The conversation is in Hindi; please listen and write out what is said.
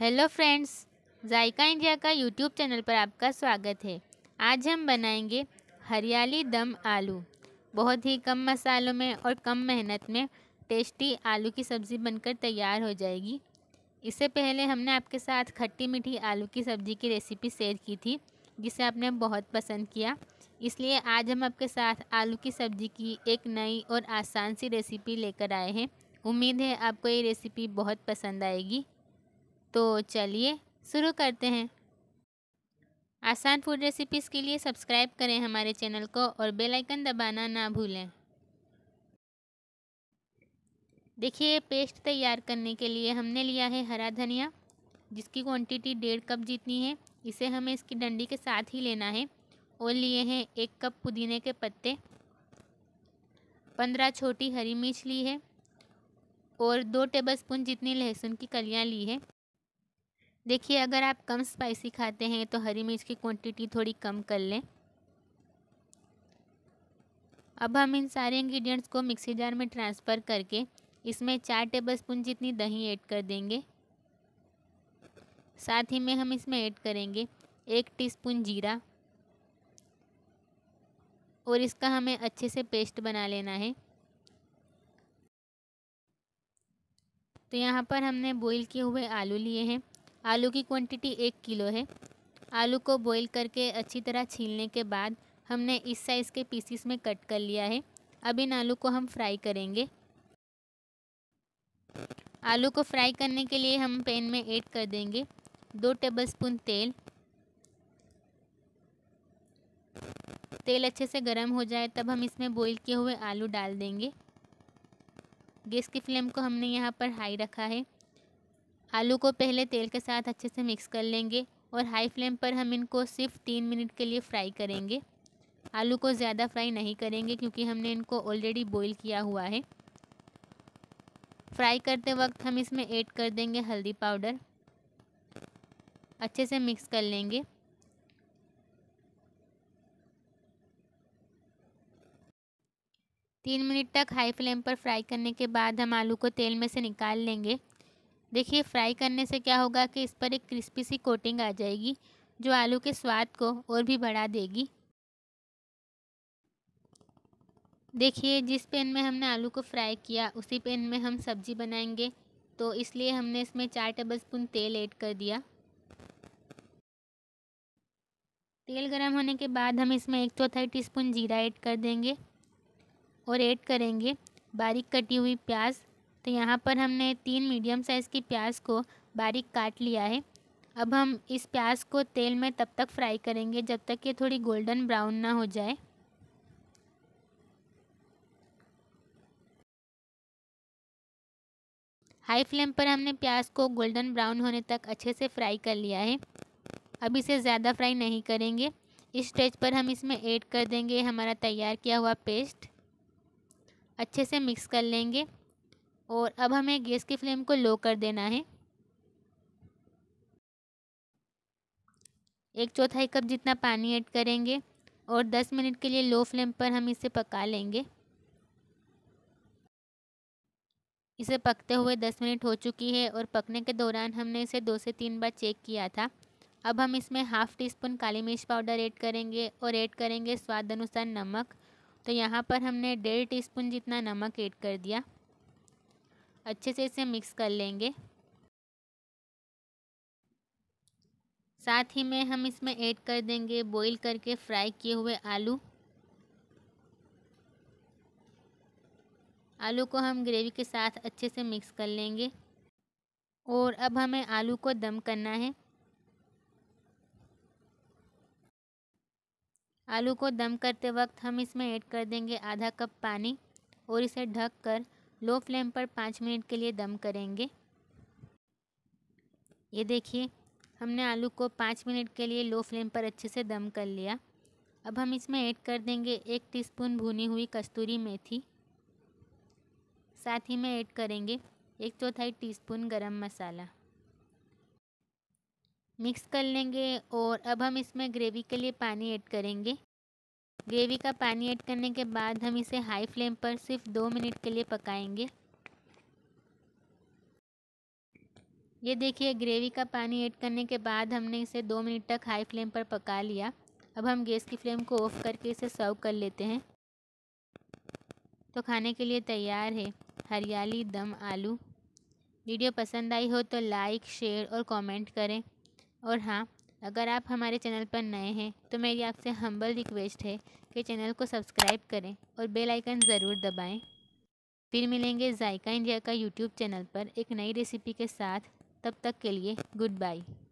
हेलो फ्रेंड्स जायका इंडिया का यूट्यूब चैनल पर आपका स्वागत है आज हम बनाएंगे हरियाली दम आलू बहुत ही कम मसालों में और कम मेहनत में टेस्टी आलू की सब्ज़ी बनकर तैयार हो जाएगी इससे पहले हमने आपके साथ खट्टी मीठी आलू की सब्ज़ी की रेसिपी शेयर की थी जिसे आपने बहुत पसंद किया इसलिए आज हम आपके साथ आलू की सब्ज़ी की एक नई और आसान सी रेसिपी लेकर आए हैं उम्मीद है आपको ये रेसिपी बहुत पसंद आएगी तो चलिए शुरू करते हैं आसान फूड रेसिपीज़ के लिए सब्सक्राइब करें हमारे चैनल को और बेल आइकन दबाना ना भूलें देखिए पेस्ट तैयार करने के लिए हमने लिया है हरा धनिया जिसकी क्वांटिटी डेढ़ कप जितनी है इसे हमें इसकी डंडी के साथ ही लेना है और लिए हैं एक कप पुदीने के पत्ते पंद्रह छोटी हरी मिर्च ली है और दो टेबलस्पून जितनी लहसुन की कलियाँ ली है देखिए अगर आप कम स्पाइसी खाते हैं तो हरी मिर्च की क्वांटिटी थोड़ी कम कर लें अब हम इन सारे इंग्रेडिएंट्स को मिक्सी जार में ट्रांसफ़र करके इसमें चार टेबल स्पून जितनी दही ऐड कर देंगे साथ ही में हम इसमें ऐड करेंगे एक टीस्पून जीरा और इसका हमें अच्छे से पेस्ट बना लेना है तो यहाँ पर हमने बॉईल किए हुए आलू लिए हैं आलू की क्वांटिटी एक किलो है आलू को बॉईल करके अच्छी तरह छीलने के बाद हमने इस साइज़ के पीसीस में कट कर लिया है अब इन आलू को हम फ्राई करेंगे आलू को फ्राई करने के लिए हम पैन में ऐड कर देंगे दो टेबलस्पून तेल तेल अच्छे से गर्म हो जाए तब हम इसमें बॉईल किए हुए आलू डाल देंगे गैस की फ्लेम को हमने यहाँ पर हाई रखा है आलू को पहले तेल के साथ अच्छे से मिक्स कर लेंगे और हाई फ्लेम पर हम इनको सिर्फ तीन मिनट के लिए फ्राई करेंगे आलू को ज़्यादा फ्राई नहीं करेंगे क्योंकि हमने इनको ऑलरेडी बॉईल किया हुआ है फ्राई करते वक्त हम इसमें ऐड कर देंगे हल्दी पाउडर अच्छे से मिक्स कर लेंगे तीन मिनट तक हाई फ्लेम पर फ्राई करने के बाद हम आलू को तेल में से निकाल लेंगे देखिए फ्राई करने से क्या होगा कि इस पर एक क्रिस्पी सी कोटिंग आ जाएगी जो आलू के स्वाद को और भी बढ़ा देगी देखिए जिस पेन में हमने आलू को फ्राई किया उसी पेन में हम सब्ज़ी बनाएंगे तो इसलिए हमने इसमें चार टेबल स्पून तेल ऐड कर दिया तेल गर्म होने के बाद हम इसमें एक चौथाई टी स्पून जीरा ऐड कर देंगे और ऐड करेंगे बारीक कटी हुई प्याज तो यहाँ पर हमने तीन मीडियम साइज़ की प्याज को बारीक काट लिया है अब हम इस प्याज को तेल में तब तक फ्राई करेंगे जब तक ये थोड़ी गोल्डन ब्राउन ना हो जाए हाई फ्लेम पर हमने प्याज को गोल्डन ब्राउन होने तक अच्छे से फ्राई कर लिया है अब इसे ज़्यादा फ्राई नहीं करेंगे इस स्टेज पर हम इसमें ऐड कर देंगे हमारा तैयार किया हुआ पेस्ट अच्छे से मिक्स कर लेंगे और अब हमें गैस की फ्लेम को लो कर देना है एक चौथाई कप जितना पानी ऐड करेंगे और 10 मिनट के लिए लो फ्लेम पर हम इसे पका लेंगे इसे पकते हुए 10 मिनट हो चुकी है और पकने के दौरान हमने इसे दो से तीन बार चेक किया था अब हम इसमें हाफ़ टी स्पून काली मिर्च पाउडर ऐड करेंगे और ऐड करेंगे स्वाद अनुसार नमक तो यहाँ पर हमने डेढ़ टी स्पून जितना नमक ऐड कर दिया अच्छे से इसे मिक्स कर लेंगे साथ ही में हम इसमें ऐड कर देंगे बॉईल करके फ्राई किए हुए आलू आलू को हम ग्रेवी के साथ अच्छे से मिक्स कर लेंगे और अब हमें आलू को दम करना है आलू को दम करते वक्त हम इसमें ऐड कर देंगे आधा कप पानी और इसे ढक कर लो फ्लेम पर पाँच मिनट के लिए दम करेंगे ये देखिए हमने आलू को पाँच मिनट के लिए लो फ्लेम पर अच्छे से दम कर लिया अब हम इसमें ऐड कर देंगे एक टीस्पून भुनी हुई कस्तूरी मेथी साथ ही में ऐड करेंगे एक चौथाई टीस्पून गरम मसाला मिक्स कर लेंगे और अब हम इसमें ग्रेवी के लिए पानी ऐड करेंगे ग्रेवी का पानी ऐड करने के बाद हम इसे हाई फ्लेम पर सिर्फ दो मिनट के लिए पकाएंगे ये देखिए ग्रेवी का पानी ऐड करने के बाद हमने इसे दो मिनट तक हाई फ्लेम पर पका लिया अब हम गैस की फ्लेम को ऑफ करके इसे सर्व कर लेते हैं तो खाने के लिए तैयार है हरियाली दम आलू वीडियो पसंद आई हो तो लाइक शेयर और कमेंट करें और हाँ अगर आप हमारे चैनल पर नए हैं तो मेरी आपसे हम्बल रिक्वेस्ट है कि चैनल को सब्सक्राइब करें और बेल आइकन ज़रूर दबाएं। फिर मिलेंगे जायका इंडिया का यूट्यूब चैनल पर एक नई रेसिपी के साथ तब तक के लिए गुड बाय